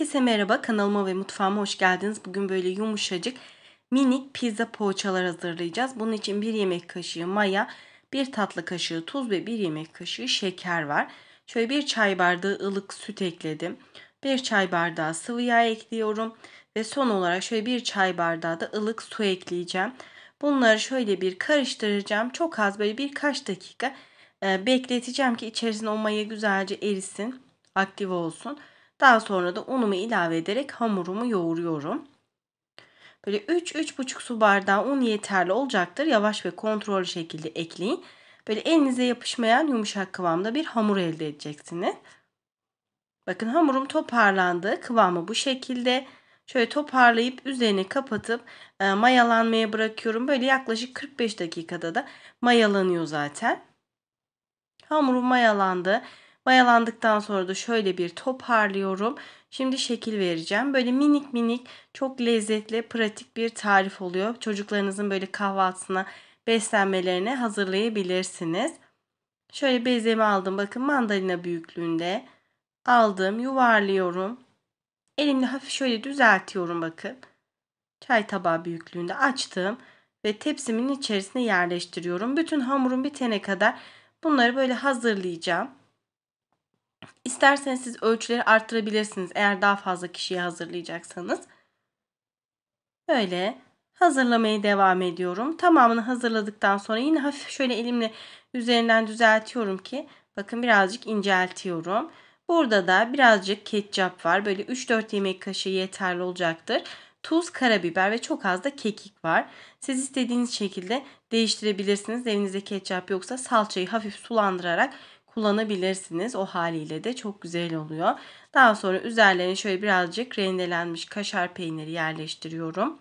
Herkese merhaba kanalıma ve mutfağıma hoş geldiniz. Bugün böyle yumuşacık minik pizza poğaçalar hazırlayacağız. Bunun için 1 yemek kaşığı maya, 1 tatlı kaşığı tuz ve 1 yemek kaşığı şeker var. Şöyle 1 çay bardağı ılık süt ekledim. 1 çay bardağı sıvı yağ ekliyorum. Ve son olarak şöyle 1 çay bardağı da ılık su ekleyeceğim. Bunları şöyle bir karıştıracağım. Çok az böyle birkaç dakika e, bekleteceğim ki içerisinde o maya güzelce erisin, aktif olsun. Daha sonra da unumu ilave ederek hamurumu yoğuruyorum. Böyle 3-3,5 su bardağı un yeterli olacaktır. Yavaş ve kontrollü şekilde ekleyin. Böyle elinize yapışmayan yumuşak kıvamda bir hamur elde edeceksiniz. Bakın hamurum toparlandı. Kıvamı bu şekilde. Şöyle toparlayıp üzerine kapatıp e, mayalanmaya bırakıyorum. Böyle yaklaşık 45 dakikada da mayalanıyor zaten. Hamurum mayalandı. Mayalandıktan sonra da şöyle bir toparlıyorum. Şimdi şekil vereceğim. Böyle minik minik çok lezzetli pratik bir tarif oluyor. Çocuklarınızın böyle kahvaltısına beslenmelerine hazırlayabilirsiniz. Şöyle bezemi aldım. Bakın mandalina büyüklüğünde. Aldım yuvarlıyorum. Elimle hafif şöyle düzeltiyorum bakın. Çay tabağı büyüklüğünde açtım ve tepsimin içerisine yerleştiriyorum. Bütün hamurum bitene kadar bunları böyle hazırlayacağım. İsterseniz siz ölçüleri arttırabilirsiniz eğer daha fazla kişiye hazırlayacaksanız. Böyle hazırlamaya devam ediyorum. Tamamını hazırladıktan sonra yine hafif şöyle elimle üzerinden düzeltiyorum ki bakın birazcık inceltiyorum. Burada da birazcık ketçap var. Böyle 3-4 yemek kaşığı yeterli olacaktır. Tuz, karabiber ve çok az da kekik var. Siz istediğiniz şekilde değiştirebilirsiniz. Evinizde ketçap yoksa salçayı hafif sulandırarak kullanabilirsiniz. O haliyle de çok güzel oluyor. Daha sonra üzerlerine şöyle birazcık rendelenmiş kaşar peyniri yerleştiriyorum.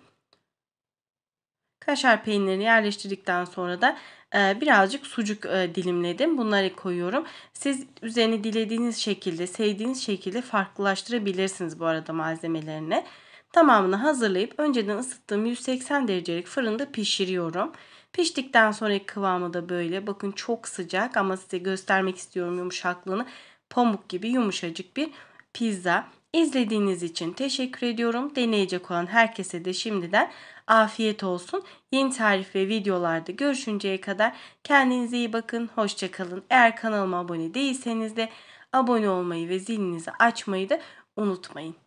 Kaşar peynirini yerleştirdikten sonra da e, birazcık sucuk e, dilimledim. Bunları koyuyorum. Siz üzerine dilediğiniz şekilde, sevdiğiniz şekilde farklılaştırabilirsiniz bu arada malzemelerini. Tamamını hazırlayıp önceden ısıttığım 180 derecelik fırında pişiriyorum. Piştikten sonraki kıvamı da böyle. Bakın çok sıcak ama size göstermek istiyorum yumuşaklığını. Pamuk gibi yumuşacık bir pizza. İzlediğiniz için teşekkür ediyorum. Deneyecek olan herkese de şimdiden afiyet olsun. Yeni tarif ve videolarda görüşünceye kadar kendinize iyi bakın. Hoşçakalın. Eğer kanalıma abone değilseniz de abone olmayı ve zilinizi açmayı da unutmayın.